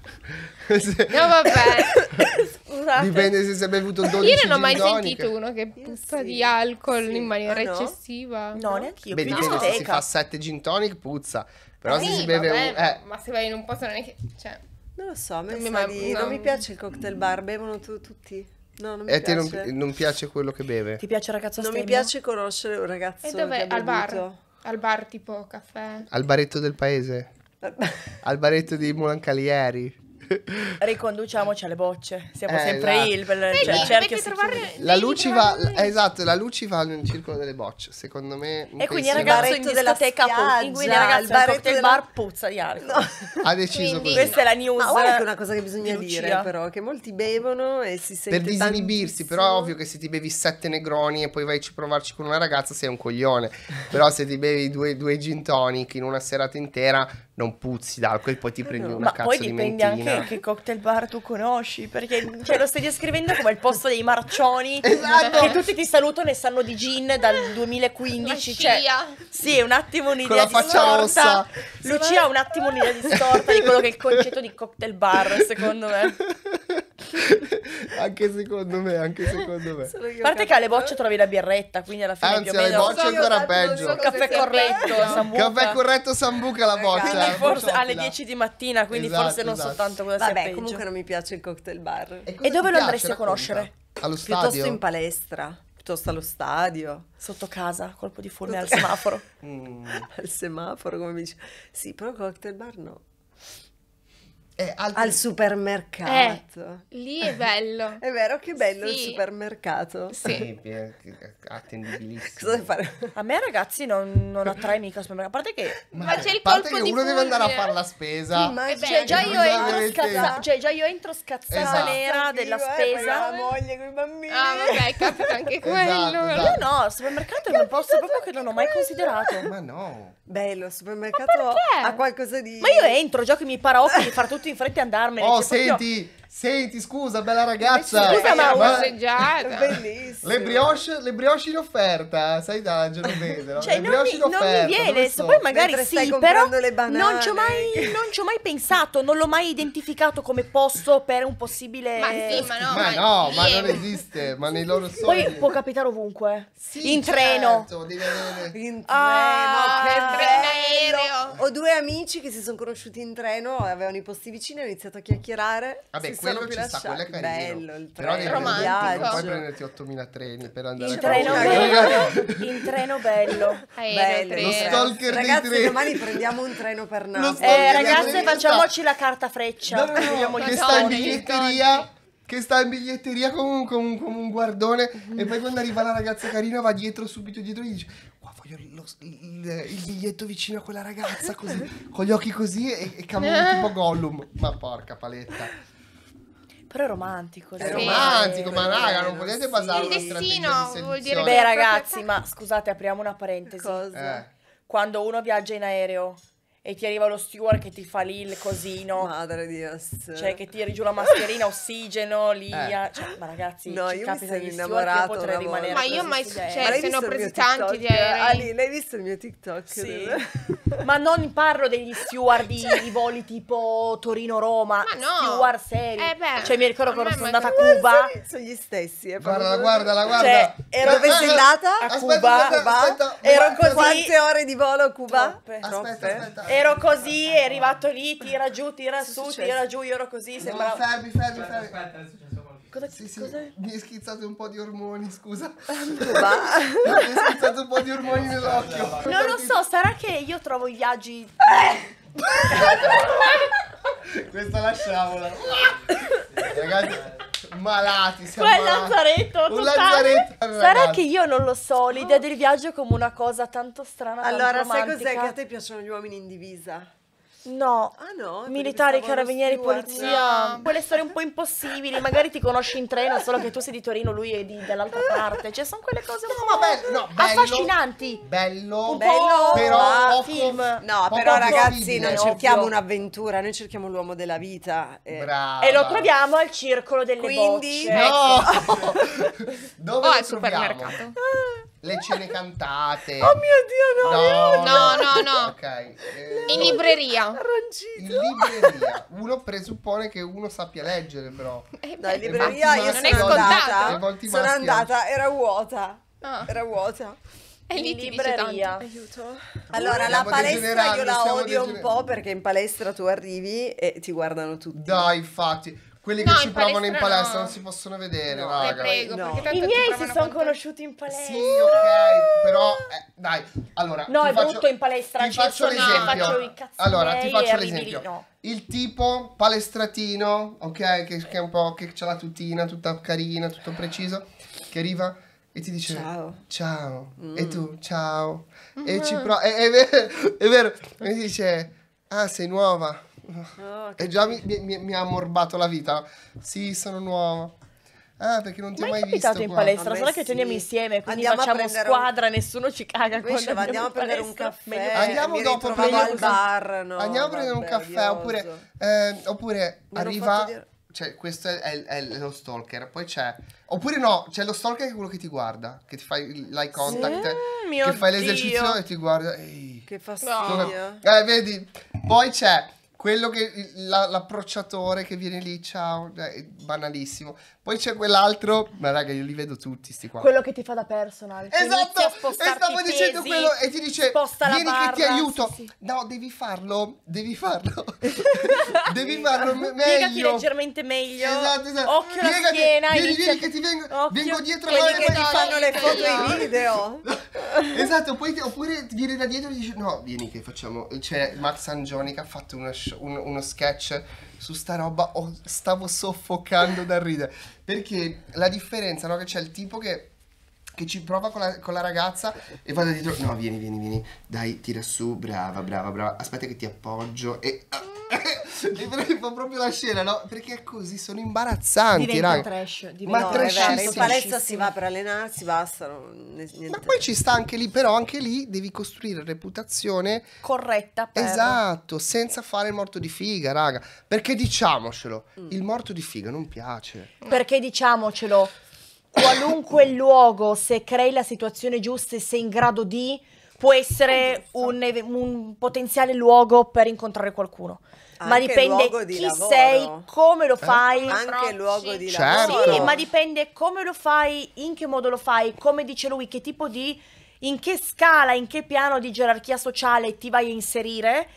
No, vabbè. Scusate. Dipende se sei bevuto 12 Io non ho mai tonic. sentito uno che puzza sì. di alcol sì. in maniera ah, eccessiva. No, no? neanche io. Beh, dipende no. se si fa 7 gin tonic, puzza. Però sì, se si beve un... eh. Ma se vai in un posto non è che... Cioè... Non lo so, non mi, ma... di... non mi piace il cocktail bar, bevono tu, tutti. No, non mi e piace. a te non, non, piace quello che beve? Ti piace il ragazzo Non stemma? mi piace conoscere un ragazzo. E dov'è? Al bar? Al bar tipo caffè? Al baretto del paese? al baretto di Calieri? Riconduciamoci alle bocce. Siamo eh, sempre esatto. il per, Vedi, cioè, cerchio trovare, la Luciva, esatto, la Luciva nel circolo delle bocce, secondo me. E quindi il ragazzo della teca quindi ragazzo il della... bar puzza di alcol. Ha deciso quindi, così. Questa è la news. Ma guarda una cosa che bisogna di dire però, che molti bevono e si sente Per disinibirsi, però è ovvio che se ti bevi sette negroni e poi vai a provarci con una ragazza sei un coglione. Però se ti bevi due, due gin tonic in una serata intera non puzzi d'alcol e poi ti eh prendi una ma cazzo poi dipende di mentina. anche cioè, che cocktail bar tu conosci, perché cioè, lo stai descrivendo come il posto dei marcioni, esatto. che tutti ti salutano e sanno di gin dal 2015. Cioè, sì, un attimo un'idea Con la Lucia ha un attimo un'idea distorta di quello che è il concetto di cocktail bar, secondo me. anche secondo me, anche secondo me. A parte che alle bocce trovi la birretta, quindi alla fine Anzi, più o meno... bocce è ancora peggio. So caffè corretto, sambuca. Caffè corretto, sambuca la boccia. Quindi forse alle 10 di mattina, quindi esatto, forse non esatto. tanto cosa Vabbè, peggio. comunque non mi piace il cocktail bar. E, e dove lo andresti a conoscere? Allo stadio. Piuttosto in palestra piuttosto allo stadio. Sotto casa, colpo di fulmine al semaforo. mm. al semaforo, come mi dice. Sì, però cocktail bar no eh, altri... Al supermercato. Eh, lì è bello. è vero che bello sì. il supermercato. Sì, attendibilissimo. Cosa A me ragazzi non, non attrae mica il supermercato, a parte che... Ma, ma c'è il colpo che di uno deve andare a fare la spesa. Sì, cioè, esatto. cioè, già io entro scazzata, cioè già io entro scazzata esatto. nera della eh, spesa. la moglie con i bambini. Ah vabbè, capita anche quello. Esatto, esatto. Io no, il supermercato è un posto proprio che non ho mai considerato. Ma no. Bello, il supermercato ha qualcosa di... Ma io entro, già che mi parocchi di far tutto tutto in fretta e andarmene. Oh, cioè, senti, proprio... Senti, scusa, bella ragazza. Eh, scusa, ma, ma... Bellissimo. Le brioche, le brioche in offerta, sai D'Angelo, vedo. Cioè, non mi, non, mi, viene, poi magari Mentre sì, però banane, non ci ho mai, mai, pensato, non l'ho mai identificato come posto per un possibile... Ma sì, ma no, ma, ma, no, ma non esiste, ma nei loro sogni... Poi può capitare ovunque, sì, in certo, ah. treno. In treno, ah, che bello. Aereo. Ho due amici che si sono conosciuti in treno, avevano i posti vicini, ho iniziato a chiacchierare. Vabbè, quello ci lasciati. sta, quello è carino. Bello, il treno. prendere, non puoi prenderti 8000 treni per andare in a treno bello, In treno bello. Aereo, bello. Lo stalker ragazzi, dei domani prendiamo un treno per Napoli. Eh, ragazzi, facciamoci la carta freccia. No, no, no, che sta in biglietteria che sta in biglietteria come un, come un, come un guardone mm. e poi quando arriva la ragazza carina va dietro subito dietro e gli dice qua voglio lo, il, il, biglietto vicino a quella ragazza così con gli occhi così e, e cammina tipo Gollum ma porca paletta però è romantico. È romantico, ma raga, non potete basarlo su destino vuol dire Beh, ragazzi, ma scusate, apriamo una parentesi. Cosa? Eh. Quando uno viaggia in aereo e ti arriva lo steward che ti fa lì il cosino. Madre di Cioè, che tiri giù la mascherina, ossigeno, lì. Eh. Cioè, ma ragazzi, no, io mi sono innamorata. Io rimanere ma io mai cioè, ne ho presi tanti di aerei. l'hai visto il mio TikTok? Sì. ma non parlo degli steward di cioè... voli tipo Torino-Roma. Ma no. Steward seri. Eh beh, cioè, mi ricordo quando sono andata a Cuba. Sono gli stessi. Eh, guarda, guarda, guarda. Cioè, cioè ero... Dove A Cuba. ero così. Quante ore di volo a Cuba? Aspetta, aspetta ero così, è arrivato lì, tira giù, tira su, tira giù, io ero così, sembrava... No, fermi, fermi, fermi. Aspetta, aspetta, Cosa, sì, sì, cosa... mi hai schizzato un po' di ormoni, scusa. Ma... mi hai schizzato un po' di ormoni nell'occhio. Non lo so, sarà che io trovo i viaggi... Questa lasciamola. Ragazzi malati. Siamo Quel lazzaretto. Un lazzaretto. Sarà che io non lo so. L'idea del viaggio è come una cosa tanto strana. Allora, sai cos'è che a te piacciono gli uomini in divisa? No. Ah no? Militari, carabinieri, polizia. No. Quelle storie un po' impossibili. Magari ti conosci in treno, solo che tu sei di Torino, lui è di, dall'altra parte. Cioè, sono quelle cose un no, po' bello, no, bello, affascinanti. Bello, bello però ah, film. No, però ragazzi, eh, non cerchiamo ovvio. un'avventura, noi cerchiamo l'uomo della vita. Eh. E lo troviamo al circolo delle Quindi, bocce. No! Ecco. Dove oh, al supermercato le cene cantate. Oh mio Dio, no! No, no, no. no. Okay. Eh, in libreria. In libreria. Uno presuppone che uno sappia leggere, però. Eh, Dai, beh, libreria io non sono andata. volte Sono maschi andata, era vuota. Ah. Era vuota. E in libreria. Aiuto. Allora, la palestra io la stiamo odio un po' perché in palestra tu arrivi e ti guardano tutti. Dai, infatti. Quelli no, che ci provano in palestra no. non si possono vedere, no, raga. Prego, no. I miei si sono conosciuti in palestra. Sì, ok, però eh, dai. Allora, no, è faccio, brutto in palestra. Ti faccio l'esempio. No. Allora, ti faccio l'esempio. No. Il tipo palestratino, ok, che, che è un po' che ha la tutina tutta carina, tutto preciso, che arriva e ti dice ciao, ciao. Mm. e tu ciao, mm-hmm. e ci mm-hmm. pro- è, è vero, è vero, e ti dice ah sei nuova, Ah, oh, e già mi, mi, mi, ha ammorbato la vita. Sì, sono nuova. Ah, perché non ti ho mai visto. Ma è in palestra, Solo che ci andiamo insieme, quindi andiamo facciamo squadra, un... nessuno ci caga Invece, quando andiamo a prendere un caffè. Andiamo dopo al bar, no, Andiamo a prendere un caffè oppure, eh, oppure arriva cioè, questo è, è, è, lo stalker, poi c'è Oppure no, c'è lo stalker che è quello che ti guarda, che ti fai l'eye contact, sì, che fai l'esercizio e ti guarda. Ehi, che fastidio. No. Eh, vedi, poi c'è quello che la, l'approcciatore che viene lì, ciao, è eh, banalissimo. Poi c'è quell'altro, ma raga, io li vedo tutti sti qua. Quello che ti fa da personal. Esatto, e stavo pesi, dicendo quello e ti dice vieni barra, che ti aiuto. Sì, sì. No, devi farlo, devi farlo. devi farlo me- meglio. Piegati leggermente meglio. Esatto, esatto. Occhio alla Piegati, schiena, vieni, inizia... vieni che ti vengo, Occhio, vengo dietro a loro che fanno le esatto. foto e i video. esatto, poi, oppure viene da dietro e dice "No, vieni che facciamo, c'è Max Sangioni che ha fatto una show un, uno sketch su sta roba, oh, stavo soffocando dal ridere. Perché la differenza no, che c'è il tipo che che ci prova con la, con la, ragazza e vado dietro. No, vieni, vieni, vieni. Dai, tira su, brava, brava, brava. Aspetta che ti appoggio. E. e proprio la scena, no? Perché così sono imbarazzanti. Diventa raga. trash. Diventa ma no, trash. In palestra si va per allenarsi, basta. Ma poi ci sta anche lì, però anche lì devi costruire reputazione corretta. Per... Esatto, senza fare il morto di figa, raga. Perché diciamocelo, mm. il morto di figa non piace. Perché diciamocelo qualunque luogo, se crei la situazione giusta e sei in grado di, può essere un, un, potenziale luogo per incontrare qualcuno. Anche ma dipende di chi lavoro. sei, come lo eh? fai. Eh? Anche il luogo di certo. lavoro. Sì, ma dipende come lo fai, in che modo lo fai, come dice lui, che tipo di, in che scala, in che piano di gerarchia sociale ti vai a inserire.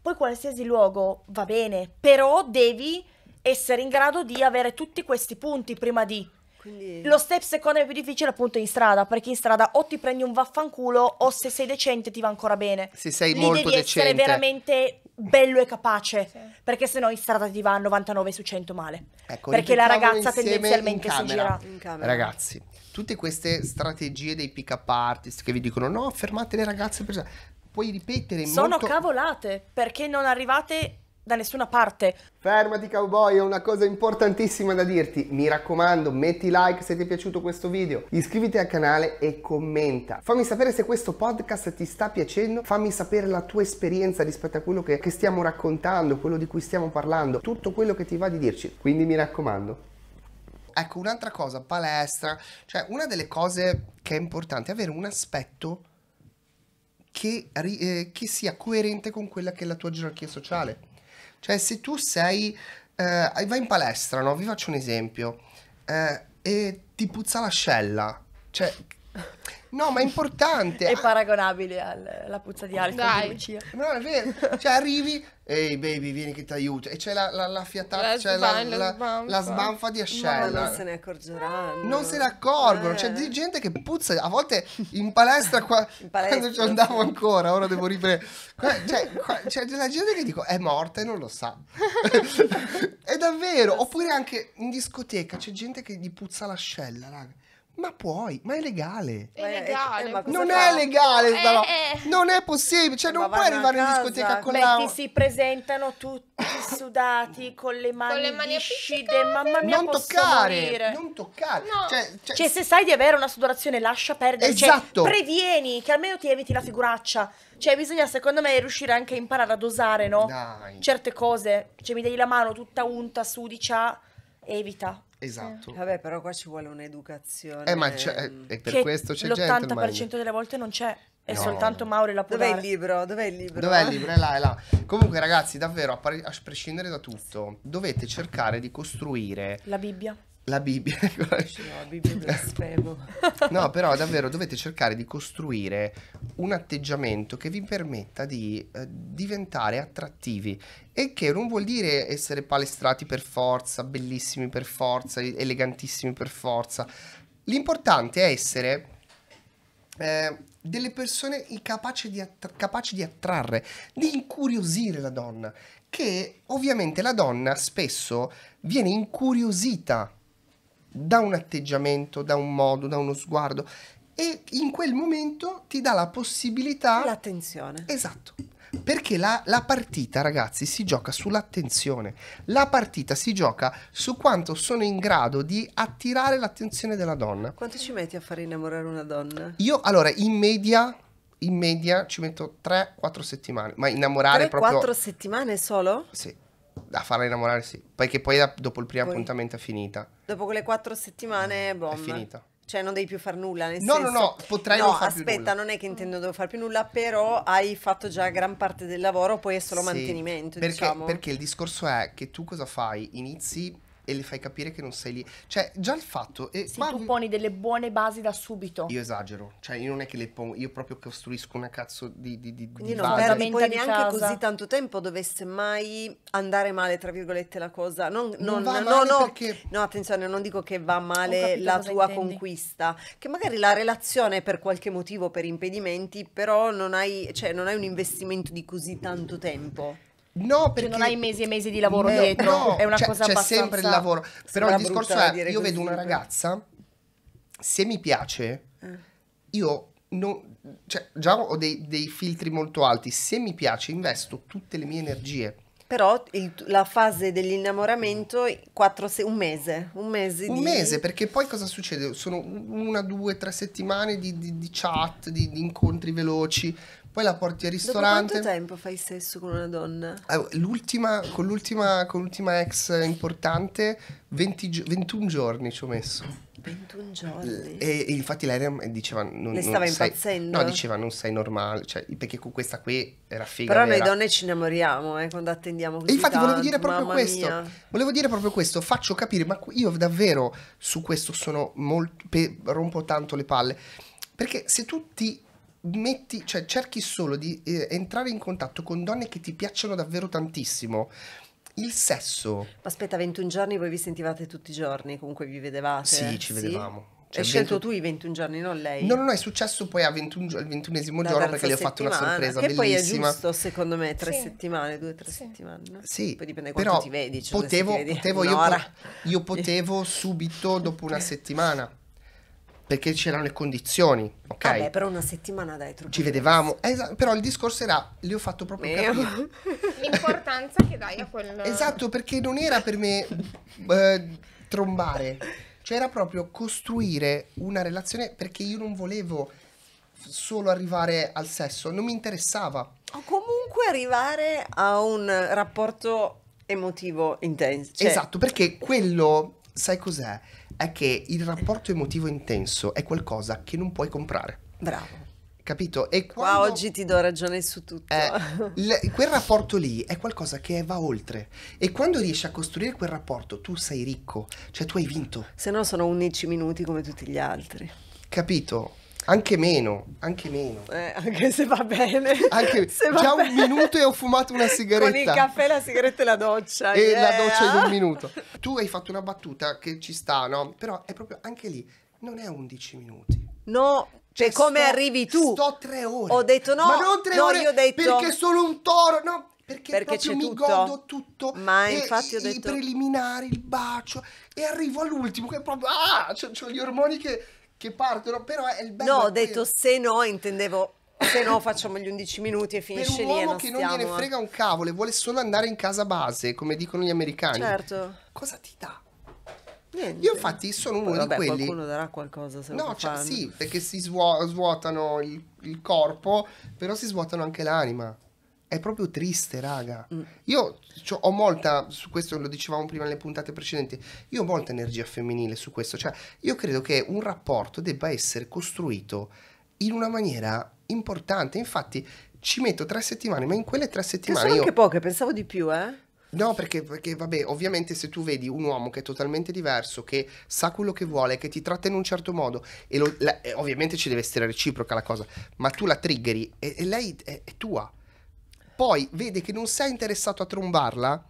Poi qualsiasi luogo va bene, però devi essere in grado di avere tutti questi punti prima di... Quindi... Lo step secondo è più difficile appunto in strada, perché in strada o ti prendi un vaffanculo o se sei decente ti va ancora bene. Se sei Lì molto devi decente. essere veramente bello e capace, sì. perché sennò in strada ti va 99 su 100 male. Ecco, perché la ragazza tendenzialmente si gira. Ragazzi, tutte queste strategie dei pick up artist che vi dicono no, fermate le ragazze per... Puoi ripetere in Sono molto... cavolate, perché non arrivate da nessuna parte. Fermati cowboy, ho una cosa importantissima da dirti. Mi raccomando, metti like se ti è piaciuto questo video, iscriviti al canale e commenta. Fammi sapere se questo podcast ti sta piacendo, fammi sapere la tua esperienza rispetto a quello che, che stiamo raccontando, quello di cui stiamo parlando, tutto quello che ti va di dirci. Quindi mi raccomando. Ecco, un'altra cosa, palestra, cioè una delle cose che è importante è avere un aspetto che, eh, che sia coerente con quella che è la tua gerarchia sociale. Cioè se tu sei, eh, vai in palestra, no? Vi faccio un esempio, eh, e ti puzza l'ascella, cioè No, ma è importante. è paragonabile alla puzza di Alfa Dai. di Lucia. No, eh, è vero. Cioè, arrivi, ehi baby, vieni che ti aiuto. E c'è la, la, la fiatata, c'è la, la, sbanfa. la sbanfa di ascella. Ma non se ne accorgeranno. Non se ne accorgono. Eh. C'è di eh. gente che puzza. A volte in palestra, qua, in palestra, quando ci andavo ancora, ora devo riprendere. Cioè, qua, c'è della gente che dico, è morta e non lo sa. è davvero. Oppure anche in discoteca c'è gente che gli puzza l'ascella, raga. Ma puoi, ma è legale. È legale. Eh, non fa? è legale, eh, no. Eh, eh. non è possibile. Cioè, ma non puoi arrivare in discoteca con Beh, la. Ti si presentano tutti sudati con le mani, con le mani viscide. Mamma mia, non toccare, morire. non toccare. No. Cioè, cioè... cioè, se sai di avere una sudorazione, lascia perdere. Cioè, esatto. Cioè, previeni, che almeno ti eviti la figuraccia. Cioè, bisogna, secondo me, riuscire anche a imparare a dosare, no? Dai. Certe cose. Cioè, mi dai la mano tutta unta, sudicia, evita. Esatto. Eh. Vabbè, però qua ci vuole un'educazione. Eh, ma c'è, eh, ehm, e per questo c'è gente. L'80% delle volte non c'è. È no, soltanto no. Mauri la può Dov'è il libro? Dov'è il libro? Dov'è il libro? È là, è là. Comunque, ragazzi, davvero, a, a prescindere da tutto, dovete cercare di costruire... La Bibbia la Bibbia. Sì, ecco. no, la Bibbia blasfemo. no, però davvero dovete cercare di costruire un atteggiamento che vi permetta di eh, diventare attrattivi e che non vuol dire essere palestrati per forza, bellissimi per forza, elegantissimi per forza. L'importante è essere eh, delle persone capaci di, capaci di attrarre, di incuriosire la donna, che ovviamente la donna spesso viene incuriosita da un atteggiamento, da un modo, da uno sguardo e in quel momento ti dà la possibilità... L'attenzione. Esatto. Perché la, la, partita, ragazzi, si gioca sull'attenzione. La partita si gioca su quanto sono in grado di attirare l'attenzione della donna. Quanto ci metti a far innamorare una donna? Io, allora, in media, in media ci metto 3-4 settimane. Ma innamorare 3, proprio... 4 settimane solo? Sì a farla innamorare sì. Perché poi dopo il primo poi, appuntamento è finita. Dopo quelle quattro settimane, boh. È finita. Cioè non devi più far nulla, nel no, senso... No, no, potrei no, non far aspetta, più nulla. non è che intendo mm. devo far più nulla, però hai fatto già gran parte del lavoro, poi è solo sì, mantenimento, perché, diciamo. Perché il discorso è che tu cosa fai? Inizi e le fai capire che non sei lì. Cioè, già il fatto. È, Se tu poni delle buone basi da subito. Io esagero. Cioè, io non è che le pongo, io proprio costruisco una cazzo di. di, di Quindi di non perdi poi neanche casa. così tanto tempo dovesse mai andare male, tra virgolette, la cosa. Non, non, non va no, male no, perché... no, attenzione, non dico che va male la tua intendi. conquista. Che magari la relazione per qualche motivo, per impedimenti, però non hai, cioè, non hai un investimento di così tanto tempo. No, cioè, perché cioè non hai mesi e mesi di lavoro no, dietro, no, è una cioè, cosa c'è sempre il lavoro, però il discorso è, io vedo una ragazza, se mi piace, eh. io non, cioè, già ho dei, dei, filtri molto alti, se mi piace investo tutte le mie energie. Però il, la fase dell'innamoramento, quattro, sei, un mese. Un, mese, un di... mese, perché poi cosa succede? Sono una, due, tre settimane di, di, di chat, di incontri veloci, poi la porti al ristorante. Dopo quanto tempo fai sesso con una donna? Eh, l'ultima, con, l'ultima, con l'ultima ex importante, 20, 21 giorni ci ho messo. 21 giorni. E, e infatti lei diceva... Non, Le stava non impazzendo? no, diceva non sei normale, cioè, perché con questa qui era figa. Però vera. noi donne ci innamoriamo eh, quando attendiamo così E infatti tanto, volevo dire proprio questo, mia. volevo dire proprio questo, faccio capire, ma io davvero su questo sono molto... rompo tanto le palle. Perché se tu ti metti, cioè, cerchi solo di eh, entrare in contatto con donne che ti piacciono davvero tantissimo. Il sesso. Aspetta, 21 giorni voi vi sentivate tutti i giorni, comunque vi vedevate? Sì, ci vedevamo. Cioè, Hai scelto 20... tu i 21 giorni, non lei? No, no, no, è successo poi a 21, al 21 giorno perché le ho fatto una sorpresa che bellissima. poi è giusto, secondo me, tre sì. settimane, due o tre sì. settimane. No? Sì, poi dipende quanto ti vedi. Cioè potevo, ti vedi potevo io, po- io potevo subito dopo una settimana perché c'erano le condizioni, ok? Vabbè, però una settimana dai trucchi. Ci vedevamo, esatto, però il discorso era, le ho fatto proprio Meo. capire. L'importanza che dai a quel... Esatto, perché non era per me eh, trombare, cioè era proprio costruire una relazione perché io non volevo solo arrivare al sesso, non mi interessava. O comunque arrivare a un rapporto emotivo intenso. Cioè... Esatto, perché quello, sai cos'è? è che il rapporto emotivo intenso è qualcosa che non puoi comprare. Bravo. Capito? E quando... Qua oggi ti do ragione su tutto. Eh, le, quel rapporto lì è qualcosa che va oltre. E quando riesci a costruire quel rapporto, tu sei ricco, cioè tu hai vinto. Se no sono 11 minuti come tutti gli altri. Capito? Anche meno, anche meno. Eh, anche se va bene. Anche, se va già bene. un minuto e ho fumato una sigaretta. Con il caffè, la sigaretta e la doccia. E yeah. la doccia in un minuto. Tu hai fatto una battuta che ci sta, no? Però è proprio anche lì, non è 11 minuti. No, cioè, cioè sto, come arrivi tu? Sto tre ore. Ho detto no, Ma non tre no, ore detto... perché sono un toro, no? Perché, perché proprio mi tutto. godo tutto. Ma e, infatti ho detto... I preliminari, il bacio. E arrivo all'ultimo che è proprio... Ah, ho gli ormoni che che partono, però è il bello. No, ho detto che... se no, intendevo se no facciamo gli 11 minuti e finisce lì. Per un uomo che non gliene eh. frega un cavolo e vuole solo andare in casa base, come dicono gli americani. Certo. Cosa ti dà? Niente. Io infatti sono uno Poi, vabbè, di quelli... qualcuno darà qualcosa se No, cioè, sì, perché si svuotano il, il corpo, però si svuotano anche l'anima è proprio triste, raga. Mm. Io cioè, ho molta, su questo lo dicevamo prima nelle puntate precedenti, io ho molta energia femminile su questo, cioè io credo che un rapporto debba essere costruito in una maniera importante, infatti ci metto tre settimane, ma in quelle tre settimane... Che sono io... poche, pensavo di più, eh? No, perché, perché, vabbè, ovviamente se tu vedi un uomo che è totalmente diverso, che sa quello che vuole, che ti tratta in un certo modo, e, lo, la, eh, ovviamente ci deve essere reciproca la cosa, ma tu la triggeri e, e lei è, è tua poi vede che non sei interessato a trombarla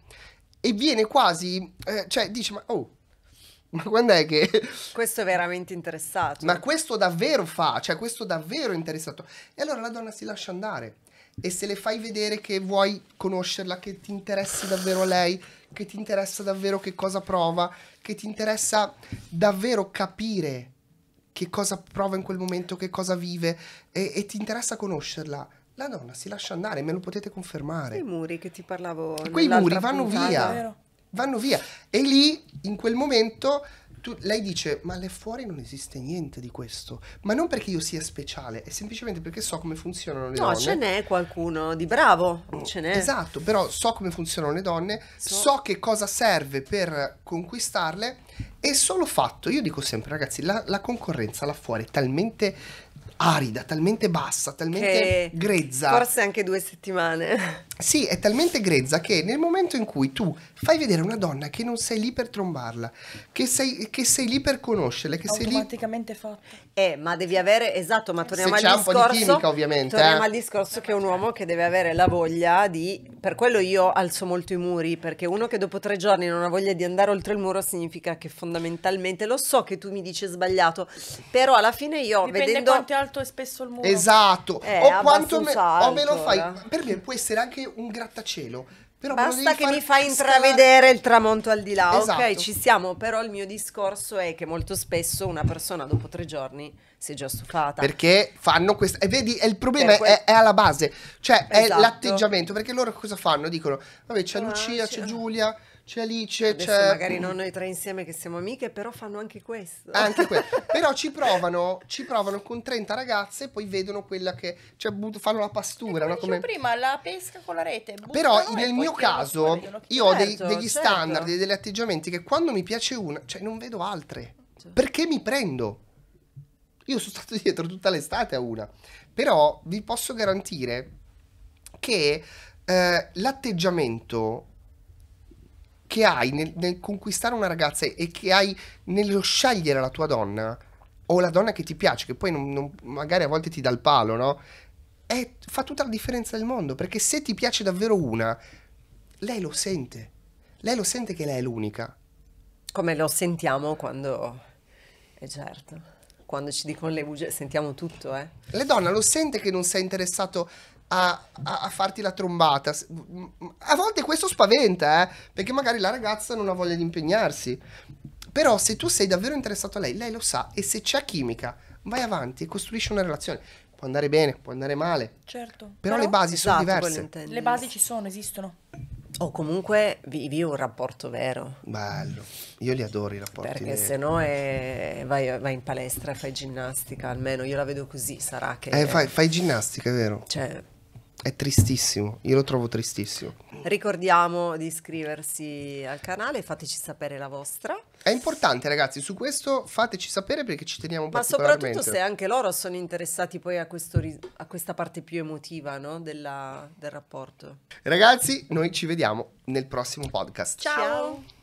e viene quasi, eh, cioè dice ma oh, ma quando è che... Questo è veramente interessato. Ma questo davvero fa, cioè questo davvero è interessato. E allora la donna si lascia andare. E se le fai vedere che vuoi conoscerla, che ti interessa davvero lei, che ti interessa davvero che cosa prova, che ti interessa davvero capire che cosa prova in quel momento, che cosa vive, e, e ti interessa conoscerla, la donna si lascia andare, me lo potete confermare. Quei muri che ti parlavo. Quei muri vanno puntata, via. Vero? Vanno via. E lì, in quel momento, tu, lei dice, ma là fuori non esiste niente di questo. Ma non perché io sia speciale, è semplicemente perché so come funzionano le no, donne. No, ce n'è qualcuno di bravo. Ce n'è. Esatto, però so come funzionano le donne, so. so che cosa serve per conquistarle. E solo fatto, io dico sempre, ragazzi, la, la concorrenza là fuori è talmente arida, talmente bassa, talmente che grezza. Forse anche due settimane. Sì, è talmente grezza che nel momento in cui tu fai vedere una donna che non sei lì per trombarla, che sei, che sei lì per conoscerla, che sei lì... Automaticamente fatta. Eh, ma devi avere, esatto, ma torniamo Se al discorso... un po' di chimica ovviamente. Torniamo eh. al discorso che è un uomo che deve avere la voglia di... Per quello io alzo molto i muri, perché uno che dopo tre giorni non ha voglia di andare oltre il muro significa che fondamentalmente lo so che tu mi dici sbagliato, però alla fine io Dipende vedendo... quanto è alto e spesso il muro. Esatto, eh, o quanto me, o me lo fai... Eh. Per me può essere anche un grattacielo però Basta che mi fai intravedere il tramonto al di là, esatto. ok? Ci siamo, però il mio discorso è che molto spesso una persona dopo tre giorni si è già stufata. Perché fanno questo, e vedi, è il problema que- è, è, alla base, cioè esatto. è l'atteggiamento, perché loro cosa fanno? Dicono, vabbè c'è ah, Lucia, c'è Giulia c'è Alice, Adesso c'è... magari mm. non noi tre insieme che siamo amiche, però fanno anche questo. Anche questo. però ci provano, ci provano con 30 ragazze e poi vedono quella che... Cioè, but- fanno la pastura. No? Come... prima, la pesca con la rete. Però nel mio caso io ho dei, degli certo. standard, dei, degli atteggiamenti che quando mi piace una, cioè non vedo altre. Certo. Perché mi prendo? Io sono stato dietro tutta l'estate a una. Però vi posso garantire che eh, l'atteggiamento che hai nel, nel conquistare una ragazza e che hai nello scegliere la tua donna o la donna che ti piace, che poi non, non, magari a volte ti dà il palo, no? E fa tutta la differenza del mondo, perché se ti piace davvero una, lei lo sente. Lei lo sente che lei è l'unica. Come lo sentiamo quando... è certo. Quando ci dicono le bugie, sentiamo tutto, eh. Le donne lo sente che non sei interessato a, a, a, farti la trombata. A volte questo spaventa, eh, perché magari la ragazza non ha voglia di impegnarsi. Però se tu sei davvero interessato a lei, lei lo sa e se c'è chimica, vai avanti e costruisci una relazione. Può andare bene, può andare male. Certo. Però, però le basi esatto, sono diverse. Le basi ci sono, esistono. O comunque vivi un rapporto vero. Bello, io li adoro i rapporti Perché se no è... vai, vai, in palestra, fai ginnastica, almeno io la vedo così, sarà che... Eh, fai, fai ginnastica, è vero. Cioè, è tristissimo, io lo trovo tristissimo. Ricordiamo di iscriversi al canale, fateci sapere la vostra. È importante ragazzi, su questo fateci sapere perché ci teniamo Ma soprattutto se anche loro sono interessati poi a, questo, a questa parte più emotiva no? Della, del rapporto. Ragazzi, noi ci vediamo nel prossimo podcast. Ciao. Ciao.